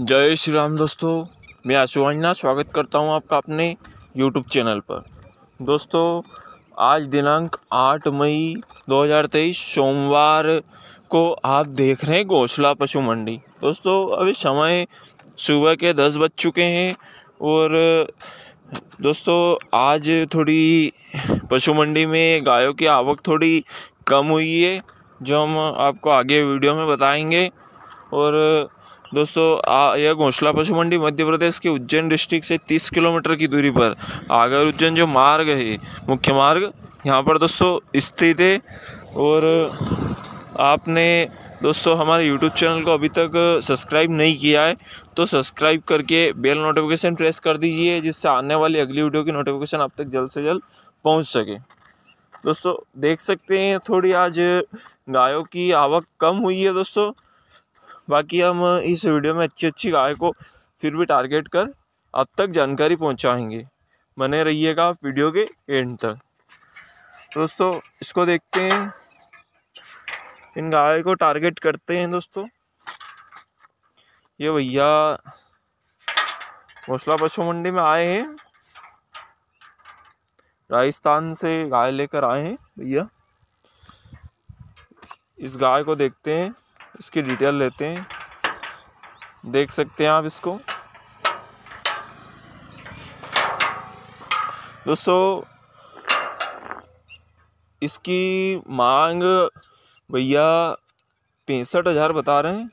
जय श्री राम दोस्तों मैं आशुवाजना स्वागत करता हूं आपका अपने यूट्यूब चैनल पर दोस्तों आज दिनांक 8 मई 2023 सोमवार को आप देख रहे हैं घोसला पशु मंडी दोस्तों अभी समय सुबह के 10 बज चुके हैं और दोस्तों आज थोड़ी पशु मंडी में गायों की आवक थोड़ी कम हुई है जो हम आपको आगे वीडियो में बताएंगे और दोस्तों आ, यह घोसला पशु मंडी मध्य प्रदेश के उज्जैन डिस्ट्रिक्ट से 30 किलोमीटर की दूरी पर आगर उज्जैन जो मार्ग है मुख्य मार्ग यहाँ पर दोस्तों स्थित है और आपने दोस्तों हमारे यूट्यूब चैनल को अभी तक सब्सक्राइब नहीं किया है तो सब्सक्राइब करके बेल नोटिफिकेशन प्रेस कर दीजिए जिससे आने वाली अगली वीडियो की नोटिफिकेशन आप तक जल्द से जल्द पहुंच सके दोस्तों देख सकते हैं थोड़ी आज गायों की आवक कम हुई है दोस्तों बाकी हम इस वीडियो में अच्छी अच्छी गाय को फिर भी टारगेट कर अब तक जानकारी पहुंचाएंगे बने रहिएगा वीडियो के एंड तक दोस्तों इसको देखते हैं इन गाय को टारगेट करते हैं दोस्तों ये भैया घोसला पशु मंडी में आए हैं राजस्थान से गाय लेकर आए हैं भैया इस गाय को देखते हैं इसकी डिटेल लेते हैं देख सकते हैं आप इसको दोस्तों इसकी मांग भैया पैंसठ हज़ार बता रहे हैं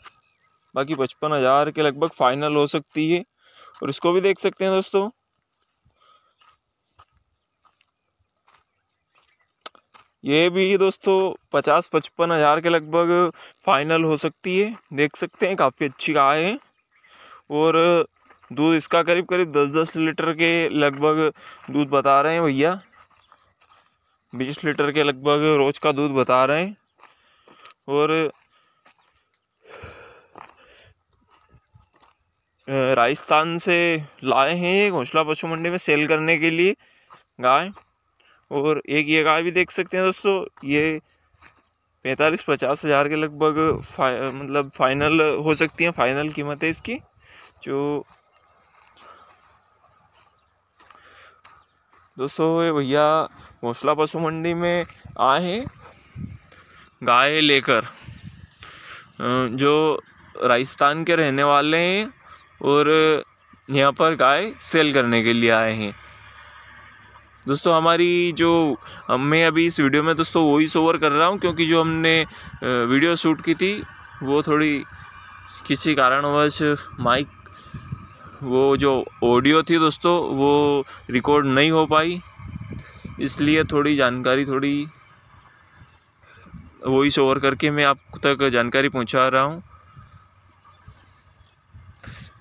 बाकी पचपन हज़ार के लगभग फ़ाइनल हो सकती है और इसको भी देख सकते हैं दोस्तों ये भी दोस्तों पचास पचपन हज़ार के लगभग फाइनल हो सकती है देख सकते हैं काफ़ी अच्छी गाय है और दूध इसका करीब करीब दस दस लीटर के लगभग दूध बता रहे हैं भैया बीस लीटर के लगभग रोज़ का दूध बता रहे हैं और राजस्थान से लाए हैं ये घोसला पशु मंडी में सेल करने के लिए गाय और एक ये गाय भी देख सकते हैं दोस्तों ये पैंतालीस पचास हज़ार के लगभग फा, मतलब फ़ाइनल हो सकती हैं फ़ाइनल कीमत है इसकी जो दोस्तों भैया घोसला पशु मंडी में आए हैं गाय लेकर जो राजस्थान के रहने वाले हैं और यहाँ पर गाय सेल करने के लिए आए हैं दोस्तों हमारी जो मैं अभी इस वीडियो में दोस्तों वॉइस ओवर कर रहा हूँ क्योंकि जो हमने वीडियो शूट की थी वो थोड़ी किसी कारणवश माइक वो जो ऑडियो थी दोस्तों वो रिकॉर्ड नहीं हो पाई इसलिए थोड़ी जानकारी थोड़ी वॉइस ओवर करके मैं आप तक जानकारी पहुँचा रहा हूँ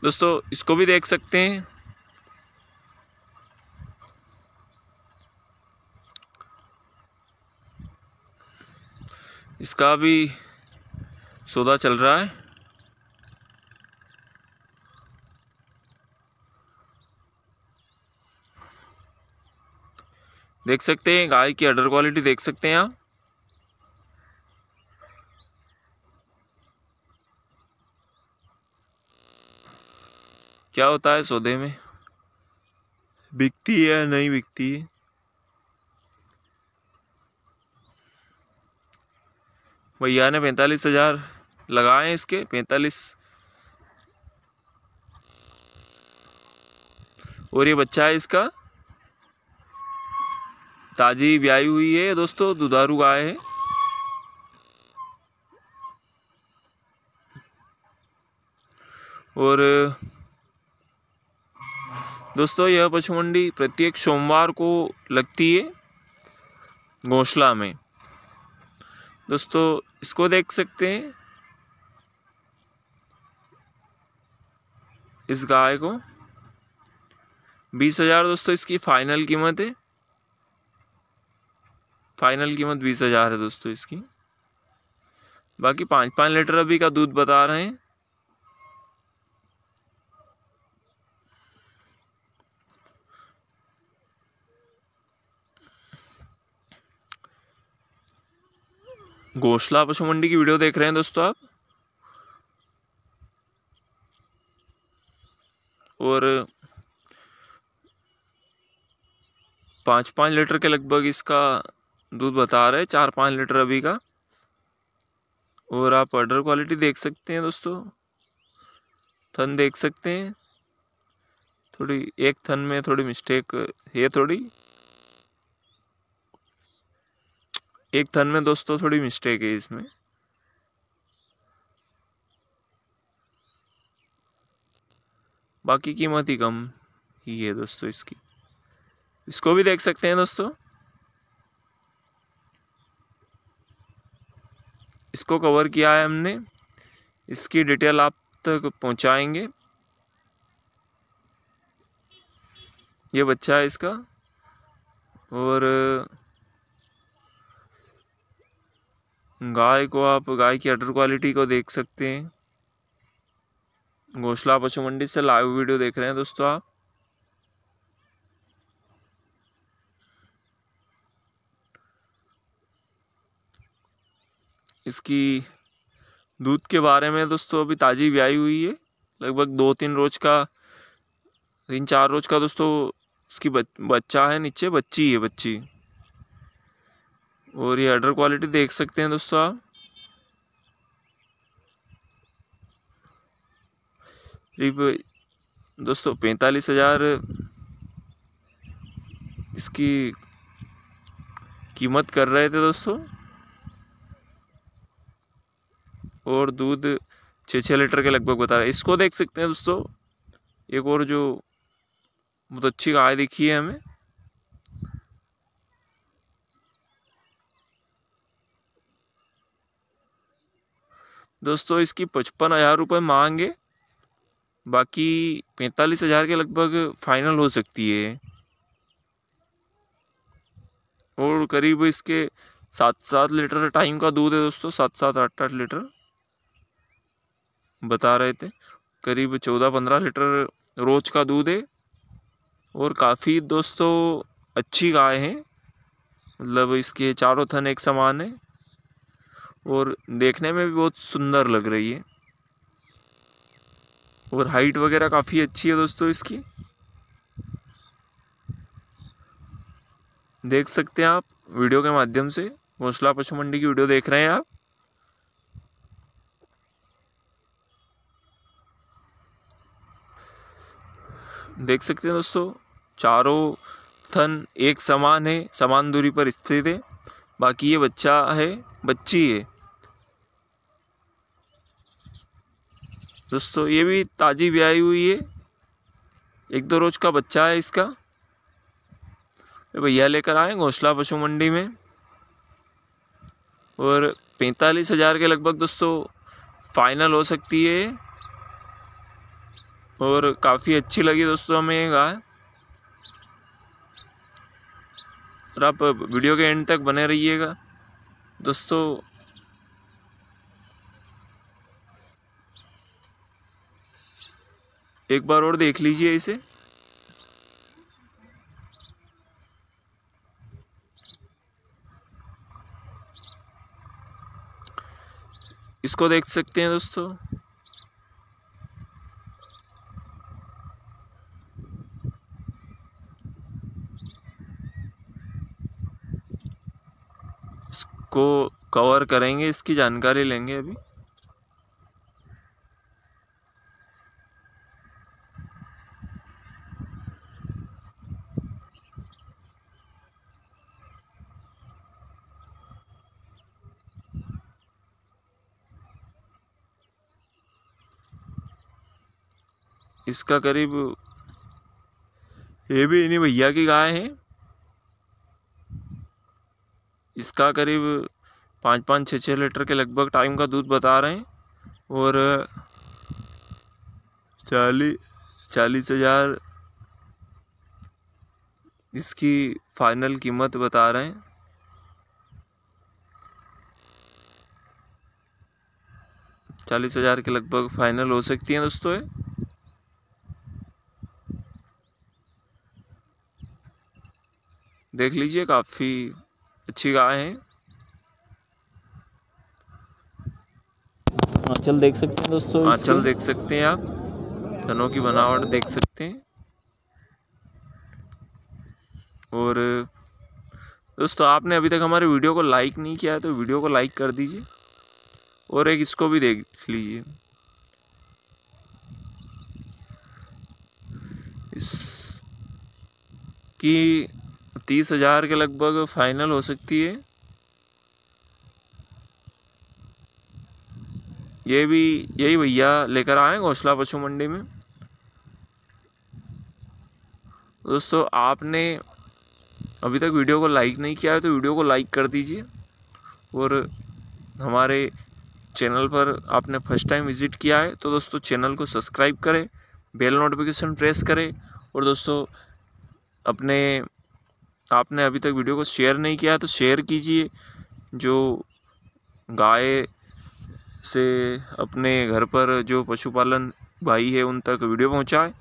दोस्तों इसको भी देख सकते हैं इसका भी सौदा चल रहा है देख सकते हैं गाय की अडर क्वालिटी देख सकते हैं आप क्या होता है सौदे में बिकती है या नहीं बिकती है भैया ने पैंतालीस हज़ार लगाए इसके पैंतालीस और ये बच्चा है इसका ताज़ी ब्याई हुई है दोस्तों दुधारू गाय है और दोस्तों यह पशु मंडी प्रत्येक सोमवार को लगती है घोंसला में दोस्तों इसको देख सकते हैं इस गाय को बीस हज़ार दोस्तों इसकी फ़ाइनल कीमत है फ़ाइनल कीमत बीस हज़ार है दोस्तों इसकी बाकी पाँच पाँच लीटर अभी का दूध बता रहे हैं घोसला पशु मंडी की वीडियो देख रहे हैं दोस्तों आप और पाँच पाँच लीटर के लगभग इसका दूध बता रहे हैं चार पाँच लीटर अभी का और आप ऑर्डर क्वालिटी देख सकते हैं दोस्तों थन देख सकते हैं थोड़ी एक थन में थोड़ी मिस्टेक है थोड़ी एक थन में दोस्तों थोड़ी मिस्टेक है इसमें बाकी कीमत ही कम ही है दोस्तों इसकी इसको भी देख सकते हैं दोस्तों इसको कवर किया है हमने इसकी डिटेल आप तक पहुंचाएंगे ये बच्चा है इसका और गाय को आप गाय की अटर क्वालिटी को देख सकते हैं घोसला पशु मंडी से लाइव वीडियो देख रहे हैं दोस्तों आप इसकी दूध के बारे में दोस्तों अभी ताज़ी ब्याई हुई है लगभग दो तीन रोज का तीन चार रोज का दोस्तों उसकी बच्चा है नीचे बच्ची है बच्ची और ये अर्डर क्वालिटी देख सकते हैं दोस्तों आप करीब दोस्तों पैंतालीस हज़ार इसकी कीमत कर रहे थे दोस्तों और दूध छः छः लीटर के लगभग बता रहे इसको देख सकते हैं दोस्तों एक और जो बहुत अच्छी गाय दिखी है हमें दोस्तों इसकी पचपन हज़ार रुपये मांगे बाकी पैंतालीस हज़ार के लगभग फाइनल हो सकती है और करीब इसके सात सात लीटर टाइम का दूध है दोस्तों सात सात आठ आठ लीटर बता रहे थे करीब चौदह पंद्रह लीटर रोज का दूध है और काफ़ी दोस्तों अच्छी गाय है मतलब इसके चारों थन एक समान है और देखने में भी बहुत सुंदर लग रही है और हाइट वगैरह काफ़ी अच्छी है दोस्तों इसकी देख सकते हैं आप वीडियो के माध्यम से घोसला पशु मंडी की वीडियो देख रहे हैं आप देख सकते हैं दोस्तों चारों थन एक समान है समान दूरी पर स्थित है बाकी ये बच्चा है बच्ची है दोस्तों ये भी ताज़ी ब्याई हुई है एक दो रोज़ का बच्चा है इसका भैया लेकर आए घोसला पशु मंडी में और पैंतालीस हज़ार के लगभग दोस्तों फाइनल हो सकती है और काफ़ी अच्छी लगी दोस्तों हमें ये गाय और आप वीडियो के एंड तक बने रहिएगा दोस्तों एक बार और देख लीजिए इसे इसको देख सकते हैं दोस्तों इसको कवर करेंगे इसकी जानकारी लेंगे अभी इसका करीब ये भी इन्हीं भैया की गाय है इसका करीब पाँच पाँच छः छः लीटर के लगभग टाइम का दूध बता रहे हैं और चालीस चालीस हज़ार इसकी फाइनल कीमत बता रहे हैं चालीस हज़ार के लगभग फाइनल हो सकती हैं दोस्तों देख लीजिए काफ़ी अच्छी गाय है आंचल देख सकते हैं दोस्तों आंचल देख सकते हैं आप धनों की बनावट देख सकते हैं और दोस्तों आपने अभी तक हमारे वीडियो को लाइक नहीं किया है तो वीडियो को लाइक कर दीजिए और एक इसको भी देख लीजिए इस की तीस हज़ार के लगभग फाइनल हो सकती है ये भी यही भैया लेकर आए घोसला पशु मंडी में दोस्तों आपने अभी तक वीडियो को लाइक नहीं किया है तो वीडियो को लाइक कर दीजिए और हमारे चैनल पर आपने फर्स्ट टाइम विज़िट किया है तो दोस्तों चैनल को सब्सक्राइब करें बेल नोटिफिकेशन प्रेस करें और दोस्तों अपने आपने अभी तक वीडियो को शेयर नहीं किया है तो शेयर कीजिए जो गाय से अपने घर पर जो पशुपालन भाई है उन तक वीडियो पहुँचाए